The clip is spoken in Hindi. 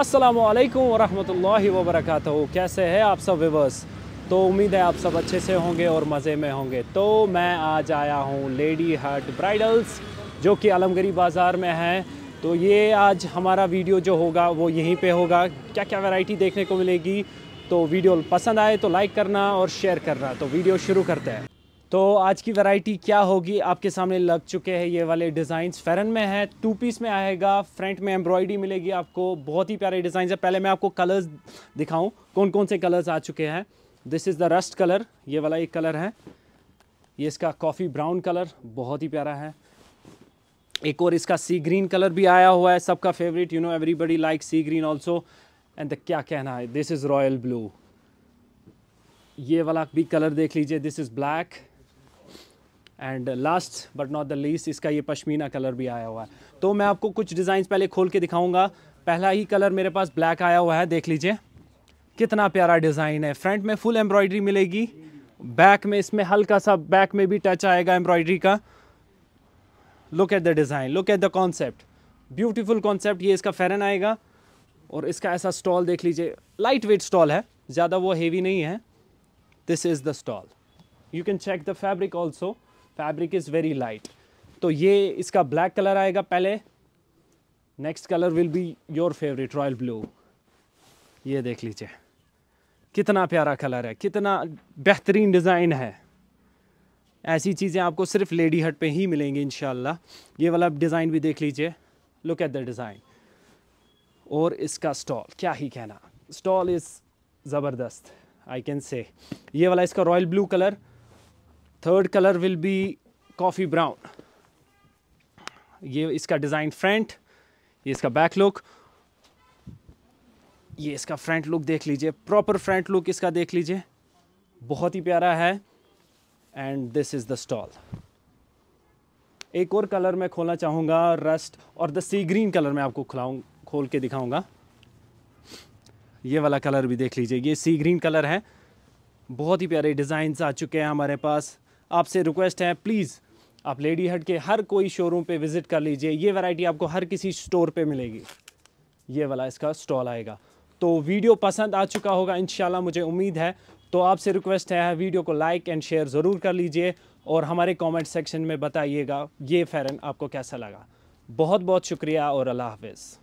असलम वालेकुम वरहमतुल्लाहि कैसे हैं आप सब विवर्स तो उम्मीद है आप सब अच्छे से होंगे और मज़े में होंगे तो मैं आज आया हूँ लेडी हट ब्राइडल्स जो कि आलमगरी बाज़ार में है तो ये आज हमारा वीडियो जो होगा वो यहीं पे होगा क्या क्या वैरायटी देखने को मिलेगी तो वीडियो पसंद आए तो लाइक करना और शेयर करना तो वीडियो शुरू करते हैं तो आज की वैरायटी क्या होगी आपके सामने लग चुके हैं ये वाले डिज़ाइंस फ़ेरन में है टू पीस में आएगा फ्रंट में एम्ब्रॉयडरी मिलेगी आपको बहुत ही प्यारे डिज़ाइन है पहले मैं आपको कलर्स दिखाऊं कौन कौन से कलर्स आ चुके हैं this is the rust colour ये वाला एक कलर है ये इसका कॉफ़ी ब्राउन कलर बहुत ही प्यारा है एक और इसका सी ग्रीन कलर भी आया हुआ है सबका favourite you know everybody like sea green also and the क्या कहना है दिस इज़ रॉयल ब्लू ये वाला भी कलर देख लीजिए this is black and last but not the least इसका ये पश्मीना कलर भी आया हुआ है तो मैं आपको कुछ डिज़ाइंस पहले खोल के दिखाऊंगा पहला ही कलर मेरे पास ब्लैक आया हुआ है देख लीजिए कितना प्यारा डिज़ाइन है फ्रंट में फुल एम्ब्रॉयडरी मिलेगी बैक में इसमें हल्का सा बैक में भी टच आएगा एम्ब्रॉयडरी का look at the design look at the concept beautiful concept ये इसका फेरन आएगा और इसका ऐसा स्टॉल देख लीजिए लाइट वेट स्टॉल है ज़्यादा वो हेवी नहीं है this is the stole you can check the fabric also fabric is very light तो ये इसका ब्लैक कलर आएगा पहले next colour will be your favourite royal blue ये देख लीजिए कितना प्यारा कलर है कितना बेहतरीन डिज़ाइन है ऐसी चीज़ें आपको सिर्फ लेडी हट पे ही मिलेंगी इन ये वाला डिज़ाइन भी देख लीजिए लुक एट द डिज़ाइन और इसका स्टॉल क्या ही कहना स्टॉल इज़ ज़बरदस्त आई कैन से ये वाला इसका royal blue colour third colour will be coffee brown ये इसका डिज़ाइन फ्रंट ये इसका बैक लुक ये इसका फ्रंट लुक देख लीजिए प्रॉपर फ्रंट लुक इसका देख लीजिए बहुत ही प्यारा है and this is the stole एक और कलर मैं खोलना चाहूँगा रस्ट और द सी ग्रीन कलर मैं आपको खुलाऊँ खोल के दिखाऊँगा ये वाला कलर भी देख लीजिए ये सी ग्रीन कलर है बहुत ही प्यारे डिज़ाइंस आ चुके हैं हमारे पास आपसे रिक्वेस्ट है प्लीज़ आप लेडी हट के हर कोई शोरूम पे विज़िट कर लीजिए ये वैरायटी आपको हर किसी स्टोर पे मिलेगी ये वाला इसका स्टॉल आएगा तो वीडियो पसंद आ चुका होगा इन मुझे उम्मीद है तो आपसे रिक्वेस्ट है वीडियो को लाइक एंड शेयर ज़रूर कर लीजिए और हमारे कमेंट सेक्शन में बताइएगा ये फ़ैरन आपको कैसा लगा बहुत बहुत शुक्रिया और अल्लाह हाफिज़